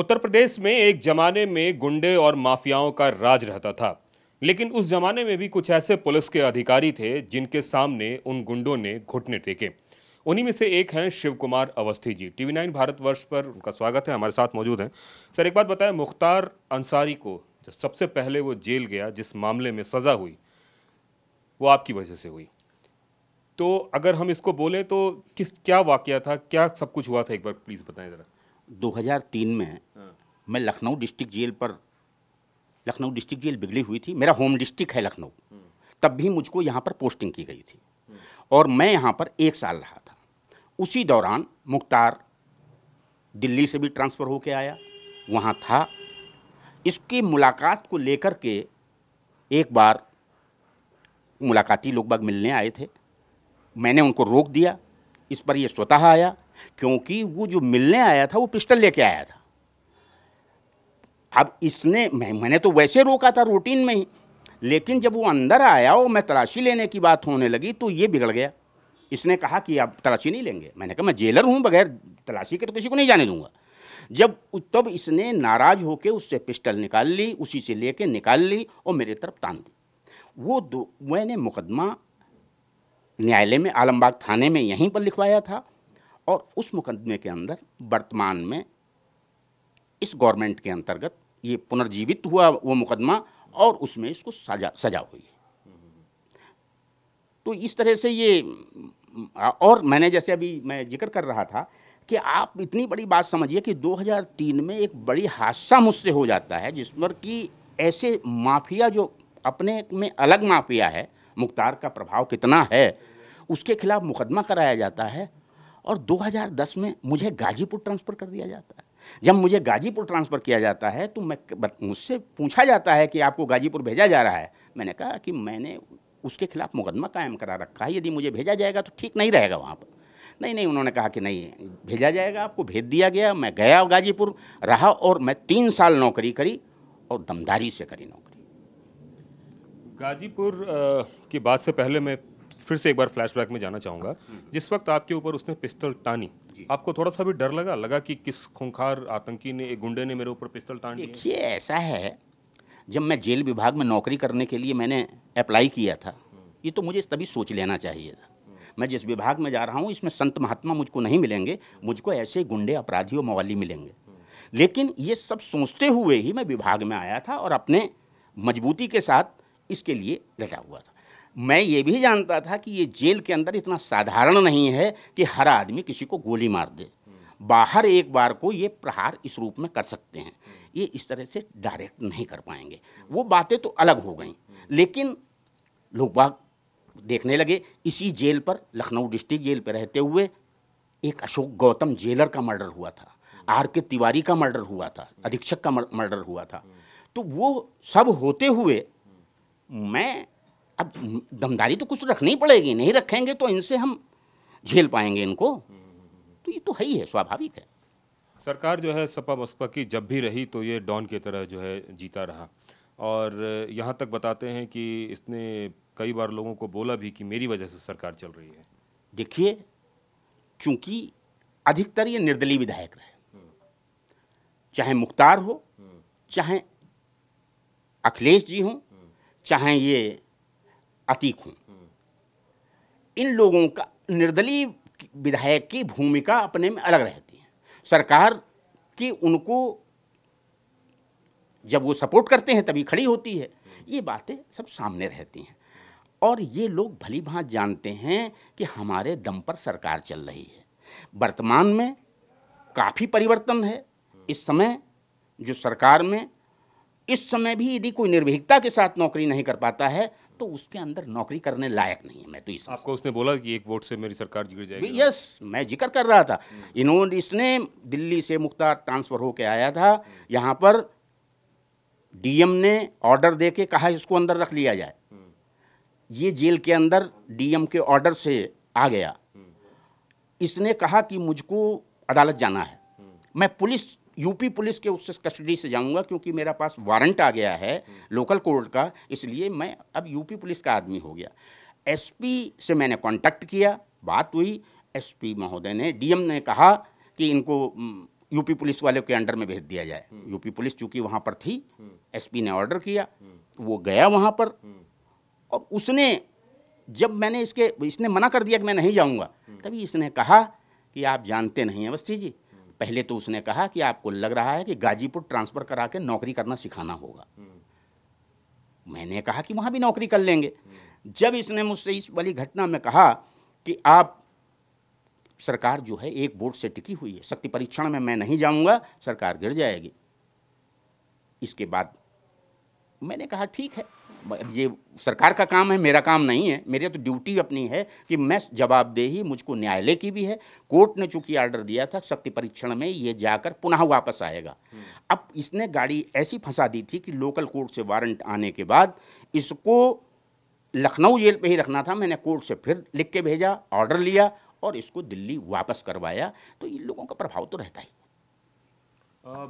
उत्तर प्रदेश में एक जमाने में गुंडे और माफियाओं का राज रहता था लेकिन उस जमाने में भी कुछ ऐसे पुलिस के अधिकारी थे जिनके सामने उन गुंडों ने घुटने टेके उन्हीं में से एक हैं शिव कुमार अवस्थी जी टीवी नाइन भारतवर्ष पर उनका स्वागत है हमारे साथ मौजूद हैं सर एक बात बताएं मुख्तार अंसारी को जो सबसे पहले वो जेल गया जिस मामले में सज़ा हुई वो आपकी वजह से हुई तो अगर हम इसको बोलें तो किस क्या वाक़ था क्या सब कुछ हुआ था एक बार प्लीज़ बताएं ज़रा 2003 में हाँ। मैं लखनऊ डिस्ट्रिक्ट जेल पर लखनऊ डिस्ट्रिक्ट जेल बिगड़ी हुई थी मेरा होम डिस्ट्रिक्ट है लखनऊ हम्म। तब भी मुझको यहाँ पर पोस्टिंग की गई थी हम्म। और मैं यहाँ पर एक साल रहा था उसी दौरान मुख्तार दिल्ली से भी ट्रांसफ़र होके आया वहाँ था इसकी मुलाकात को लेकर के एक बार मुलाकाती लोग बाग मिलने आए थे मैंने उनको रोक दिया इस पर ये स्वतः आया क्योंकि वो जो मिलने आया था वो पिस्टल लेके आया था अब इसने मैं मैंने तो वैसे रोका था रूटीन में ही लेकिन जब वो अंदर आया और मैं तलाशी लेने की बात होने लगी तो ये बिगड़ गया इसने कहा कि आप तलाशी नहीं लेंगे मैंने कहा मैं जेलर हूँ बगैर तलाशी के तो किसी को नहीं जाने दूंगा जब तब इसने नाराज होकर उससे पिस्टल निकाल ली उसी से लेके निकाल ली और मेरे तरफ तान दी वो दो मैंने मुकदमा न्यायालय में आलमबाग थाने में यहीं पर लिखवाया था और उस मुकदमे के अंदर वर्तमान में इस गवर्नमेंट के अंतर्गत ये पुनर्जीवित हुआ वो मुकदमा और उसमें इसको सजा सजा हुई तो इस तरह से ये और मैंने जैसे अभी मैं जिक्र कर रहा था कि आप इतनी बड़ी बात समझिए कि 2003 में एक बड़ी हादसा मुझसे हो जाता है जिस पर कि ऐसे माफिया जो अपने में अलग माफिया है मुख्तार का प्रभाव कितना है उसके खिलाफ मुकदमा कराया जाता है और 2010 में मुझे गाजीपुर ट्रांसफ़र कर दिया जाता है जब मुझे गाजीपुर ट्रांसफ़र किया जाता है तो मैं मुझसे पूछा जाता है कि आपको गाजीपुर भेजा जा रहा है मैंने कहा कि मैंने उसके खिलाफ मुकदमा कायम करा रखा है यदि मुझे भेजा जाएगा तो ठीक नहीं रहेगा वहाँ पर नहीं नहीं उन्होंने कहा कि नहीं भेजा जाएगा आपको भेज दिया गया मैं गया गाजीपुर रहा और मैं तीन साल नौकरी करी और दमदारी से करी नौकरी गाजीपुर की बात से पहले मैं फिर से एक बार फ्लैशबैक में जाना चाहूँगा जिस वक्त आपके ऊपर उसने पिस्तल टानी आपको थोड़ा सा भी डर लगा लगा कि किस खूंखार आतंकी ने एक गुंडे ने मेरे ऊपर पिस्तल तान देखिए ऐसा है जब मैं जेल विभाग में नौकरी करने के लिए मैंने अप्लाई किया था ये तो मुझे तभी सोच लेना चाहिए था मैं जिस विभाग में जा रहा हूँ इसमें संत महात्मा मुझको नहीं मिलेंगे मुझको ऐसे गुंडे अपराधी और मवाली मिलेंगे लेकिन ये सब सोचते हुए ही मैं विभाग में आया था और अपने मजबूती के साथ इसके लिए डटा हुआ था मैं ये भी जानता था कि ये जेल के अंदर इतना साधारण नहीं है कि हर आदमी किसी को गोली मार दे बाहर एक बार को ये प्रहार इस रूप में कर सकते हैं ये इस तरह से डायरेक्ट नहीं कर पाएंगे वो बातें तो अलग हो गई लेकिन लोग बाग देखने लगे इसी जेल पर लखनऊ डिस्ट्रिक्ट जेल पर रहते हुए एक अशोक गौतम जेलर का मर्डर हुआ था आर के तिवारी का मर्डर हुआ था अधीक्षक का मर्डर हुआ था तो वो सब होते हुए मैं अब दमदारी तो कुछ रखनी पड़ेगी नहीं रखेंगे तो इनसे हम झेल पाएंगे इनको तो ये तो है ही है स्वाभाविक है सरकार जो है सपा बसपा की जब भी रही तो ये डॉन की तरह जो है जीता रहा और यहाँ तक बताते हैं कि इसने कई बार लोगों को बोला भी कि मेरी वजह से सरकार चल रही है देखिए क्योंकि अधिकतर ये निर्दलीय विधायक रहे चाहे मुख्तार हो चाहे अखिलेश जी हों चाहे ये अतीक हूँ इन लोगों का निर्दलीय विधायक की भूमिका अपने में अलग रहती है सरकार की उनको जब वो सपोर्ट करते हैं तभी खड़ी होती है ये बातें सब सामने रहती हैं और ये लोग भली भांत जानते हैं कि हमारे दम पर सरकार चल रही है वर्तमान में काफ़ी परिवर्तन है इस समय जो सरकार में इस समय भी यदि कोई निर्भीकता के साथ नौकरी नहीं कर पाता है तो उसके अंदर नौकरी करने लायक नहीं है मैं तो इस आपको उसने बोला कि एक वोट से मेरी सरकार गिर जाएगी यस मैं जिक्र कर रहा था हम्म। इन्होंने इसने दिल्ली से मुख्तार ट्रांसफ़र होके आया था यहाँ पर डीएम ने ऑर्डर दे के कहा इसको अंदर रख लिया जाए हम्म। ये जेल के अंदर डीएम के ऑर्डर से आ गया हम्म। इसने कहा कि मुझको अदालत जाना है मैं पुलिस यूपी पुलिस के उससे कस्टडी से जाऊंगा क्योंकि मेरा पास वारंट आ गया है लोकल कोर्ट का इसलिए मैं अब यूपी पुलिस का आदमी हो गया एसपी से मैंने कांटेक्ट किया बात हुई एसपी महोदय ने डीएम ने कहा कि इनको यूपी पुलिस वालों के अंडर में भेज दिया जाए हम्म। यूपी पुलिस चूंकि वहाँ पर थी हम्म। एस ने ऑर्डर किया हम्म। वो गया वहाँ पर और उसने जब मैंने इसके इसने मना कर दिया कि मैं नहीं जाऊँगा तभी इसने कहा कि आप जानते नहीं अवस्थी जी पहले तो उसने कहा कि आपको लग रहा है कि गाजीपुर ट्रांसफ़र करा के नौकरी करना सिखाना होगा हम्म। मैंने कहा कि वहां भी नौकरी कर लेंगे हम्म। जब इसने मुझसे इस वाली घटना में कहा कि आप सरकार जो है एक बोर्ड से टिकी हुई है शक्ति परीक्षण में मैं नहीं जाऊंगा सरकार गिर जाएगी इसके बाद मैंने कहा ठीक है ये सरकार का काम है मेरा काम नहीं है मेरी तो ड्यूटी अपनी है कि मैं जवाबदेही मुझको न्यायालय की भी है कोर्ट ने चूंकि आर्डर दिया था शक्ति परीक्षण में ये जाकर पुनः वापस आएगा हम्म। अब इसने गाड़ी ऐसी फंसा दी थी कि लोकल कोर्ट से वारंट आने के बाद इसको लखनऊ जेल पे ही रखना था मैंने कोर्ट से फिर लिख के भेजा ऑर्डर लिया और इसको दिल्ली वापस करवाया तो इन लोगों का प्रभाव तो रहता ही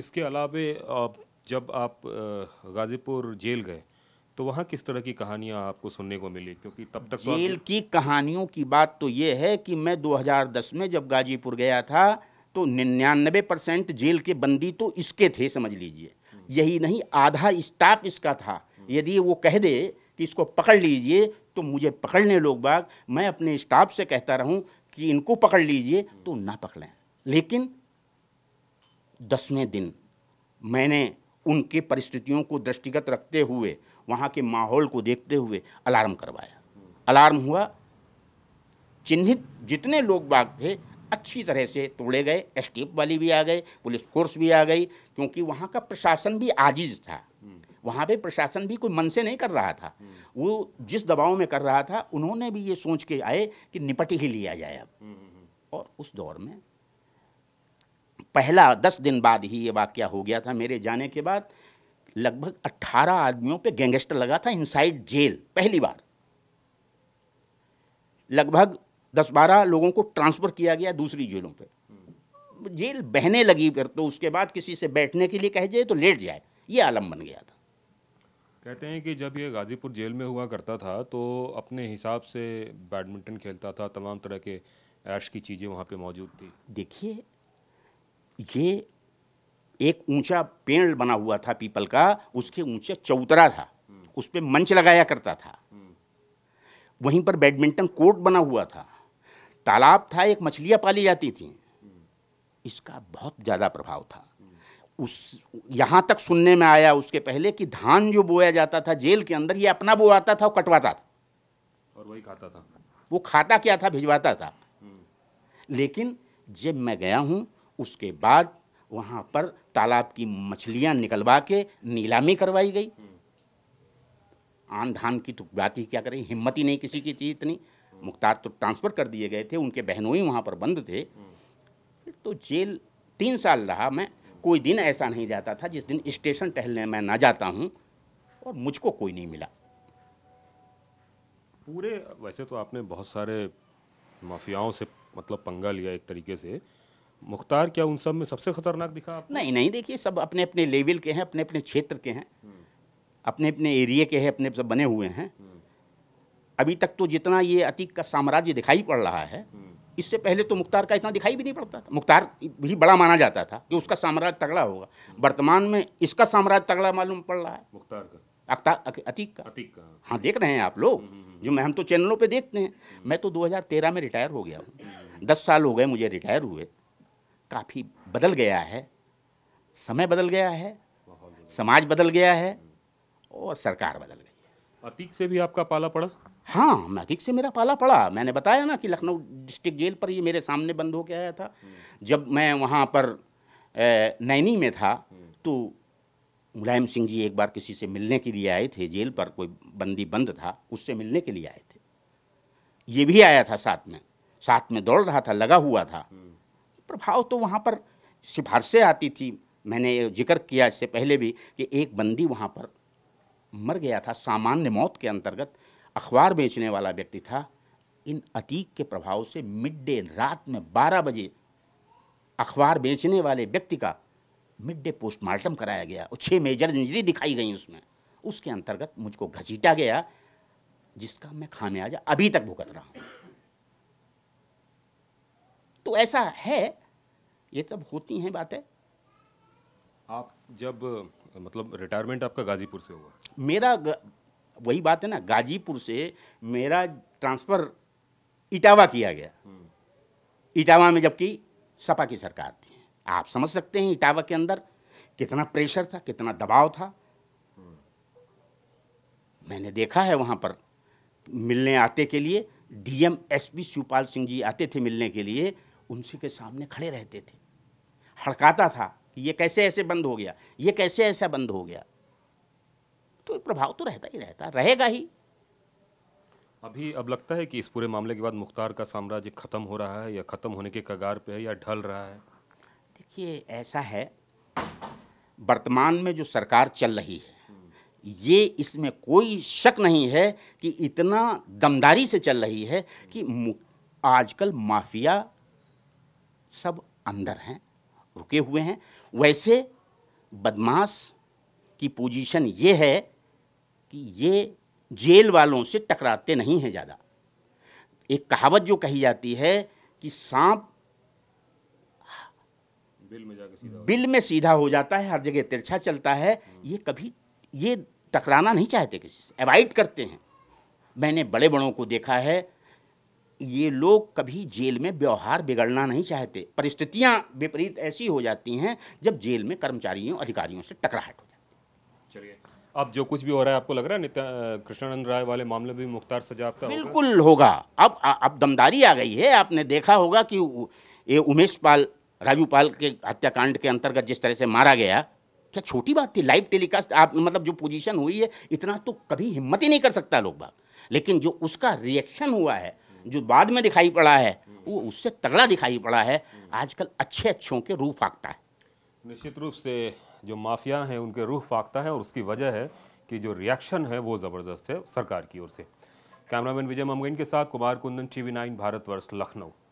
इसके अलावा जब आप गाजीपुर जेल गए तो वहाँ किस तरह की कहानियाँ आपको सुनने को मिली क्योंकि तब तक तो जेल की कहानियों की बात तो ये है कि मैं 2010 में जब गाजीपुर गया था तो निन्यानबे परसेंट जेल के बंदी तो इसके थे समझ लीजिए यही नहीं आधा स्टाफ इसका था यदि वो कह दे कि इसको पकड़ लीजिए तो मुझे पकड़ने लोग बाग मैं अपने स्टाफ से कहता रहूं कि इनको पकड़ लीजिए तो ना पकड़ें लेकिन दसवें दिन मैंने उनके परिस्थितियों को दृष्टिगत रखते हुए वहाँ के माहौल को देखते हुए अलार्म करवाया अलार्म हुआ चिन्हित जितने लोग बाग थे अच्छी तरह से तोड़े गए एसटीएफ वाली भी आ गए पुलिस फोर्स भी आ गई क्योंकि वहाँ का प्रशासन भी आजिज था वहाँ पे प्रशासन भी कोई मन से नहीं कर रहा था वो जिस दबाव में कर रहा था उन्होंने भी ये सोच के आए कि निपट ही लिया जाए अब और उस दौर में पहला दस दिन बाद ही ये वाक्य हो गया था मेरे जाने के बाद लगभग 18 आदमियों पे गैंगस्टर लगा था इनसाइड जेल पहली बार लगभग 10-12 लोगों को ट्रांसफ़र किया गया दूसरी जेलों पे जेल बहने लगी फिर तो उसके बाद किसी से बैठने के लिए कह जाए तो लेट जाए ये आलम बन गया था कहते हैं कि जब ये गाज़ीपुर जेल में हुआ करता था तो अपने हिसाब से बैडमिंटन खेलता था तमाम तरह के ऐश की चीज़ें वहाँ पे मौजूद थी देखिए ये एक ऊंचा पेड़ बना हुआ था पीपल का उसके ऊंचा चौतरा था हम्म। उस पर मंच लगाया करता था हम्म। वहीं पर बैडमिंटन कोर्ट बना हुआ था तालाब था एक मछलियाँ पाली जाती थी हम्म। इसका बहुत ज़्यादा प्रभाव था उस यहाँ तक सुनने में आया उसके पहले कि धान जो बोया जाता था जेल के अंदर ये अपना बोआता था और कटवाता था और वही खाता था वो खाता क्या था भिजवाता था लेकिन जब मैं गया हूँ उसके बाद वहाँ पर तालाब की मछलियाँ निकलवा के नीलामी करवाई गई आन धान की तो बात ही क्या करें हिम्मत ही नहीं किसी की चीज इतनी मुख्तार तो ट्रांसफ़र कर दिए गए थे उनके ही वहाँ पर बंद थे तो जेल तीन साल रहा मैं कोई दिन ऐसा नहीं जाता था जिस दिन स्टेशन टहलने में ना जाता हूँ और मुझको कोई नहीं मिला पूरे वैसे तो आपने बहुत सारे माफियाओं से मतलब पंगा लिया एक तरीके से मुख्तार क्या उन सब में सबसे खतरनाक दिखा आपको? नहीं नहीं देखिए सब अपने अपने लेवल के हैं अपने अपने क्षेत्र के हैं अपने अपने एरिए के हैं अपने सब बने हुए हैं अभी तक तो जितना ये अतीक का साम्राज्य दिखाई पड़ रहा है इससे पहले तो मुख्तार का इतना दिखाई भी नहीं पड़ता था मुख्तार भी बड़ा माना जाता था कि उसका साम्राज्य तगड़ा होगा वर्तमान में इसका साम्राज्य तगड़ा मालूम पड़ रहा है मुख्तार का अतीक का अतीक का हाँ।, हाँ देख रहे हैं आप लोग हम्म, हम्म, हम्म। जो मैं हम तो चैनलों पे देखते हैं मैं तो 2013 में रिटायर हो गया हूँ दस साल हो गए मुझे रिटायर हुए काफ़ी बदल गया है समय बदल गया है समाज बदल गया है और सरकार बदल गई है अतीक से भी आपका पाला पड़ा हाँ मैं अतीक से मेरा पाला पड़ा मैंने बताया ना कि लखनऊ डिस्ट्रिक्ट जेल पर ये मेरे सामने बंद होके आया था जब मैं वहाँ पर नैनी में था तो मुलायम सिंह जी एक बार किसी से मिलने के लिए आए थे जेल पर कोई बंदी बंद था उससे मिलने के लिए आए थे ये भी आया था साथ में साथ में दौड़ रहा था लगा हुआ था प्रभाव तो वहाँ पर सिफारसें आती थी मैंने जिक्र किया इससे पहले भी कि एक बंदी वहाँ पर मर गया था सामान्य मौत के अंतर्गत अखबार बेचने वाला व्यक्ति था इन अतीक के प्रभाव से मिड डे रात में 12 बजे अखबार बेचने वाले व्यक्ति का मिड डे पोस्टमार्टम कराया गया और छः मेजर इंजरी दिखाई गई उसमें उसके अंतर्गत मुझको घसीटा गया जिसका मैं खामियाजा अभी तक भुगत रहा हूँ ऐसा है ये सब होती हैं बातें आप जब मतलब रिटायरमेंट आपका गाजीपुर से हुआ मेरा वही बात है ना गाजीपुर से मेरा ट्रांसफ़र इटावा किया गया हम्म। इटावा में जबकि सपा की सरकार थी आप समझ सकते हैं इटावा के अंदर कितना प्रेशर था कितना दबाव था हम्म। मैंने देखा है वहां पर मिलने आते के लिए डीएम एसपी शिवपाल सिंह जी आते थे मिलने के लिए उनसी के सामने खड़े रहते थे हड़काता था कि ये कैसे ऐसे बंद हो गया ये कैसे ऐसा बंद हो गया तो प्रभाव तो रहता ही रहता रहेगा ही अभी अब लगता है कि इस पूरे मामले के बाद मुख्तार का साम्राज्य ख़त्म हो रहा है या ख़त्म होने के कगार पे है या ढल रहा है देखिए ऐसा है वर्तमान में जो सरकार चल रही है ये इसमें कोई शक नहीं है कि इतना दमदारी से चल रही है कि आजकल माफिया सब अंदर हैं रुके हुए हैं वैसे बदमाश की पोजीशन ये है कि ये जेल वालों से टकराते नहीं हैं ज़्यादा एक कहावत जो कही जाती है कि सांप बिल में जाकर सीधा बिल में सीधा हो जाता है हर जगह तिरछा चलता है हम्म। ये कभी ये टकराना नहीं चाहते किसी से अवॉइड करते हैं मैंने बड़े बड़ों को देखा है ये लोग कभी जेल में व्यवहार बिगड़ना नहीं चाहते परिस्थितियां विपरीत ऐसी हो जाती हैं जब जेल में कर्मचारियों अधिकारियों से टकराहट हो जाती है चलिए अब जो कुछ भी हो रहा है आपको लग रहा है नित्या कृष्णानंद राय वाले मामले भी मुख्तार सजाफ्ता बिल्कुल होगा अब अब दमदारी आ गई है आपने देखा होगा कि ये उमेश पाल राजू पाल के हत्याकांड के अंतर्गत जिस तरह से मारा गया क्या छोटी बात थी लाइव टेलीकास्ट आप मतलब जो पोजीशन हुई है इतना तो कभी हिम्मत ही नहीं कर सकता लोग बाग लेकिन जो उसका रिएक्शन हुआ है जो बाद में दिखाई पड़ा है वो उससे तगड़ा दिखाई पड़ा है आजकल अच्छे अच्छों के रूह फाकता है निश्चित रूप से जो माफिया हैं उनके रूह फाकता है और उसकी वजह है कि जो रिएक्शन है वो ज़बरदस्त है सरकार की ओर से कैमरामैन विजय ममगन के साथ कुमार कुंदन टीवी नाइन भारतवर्ष लखनऊ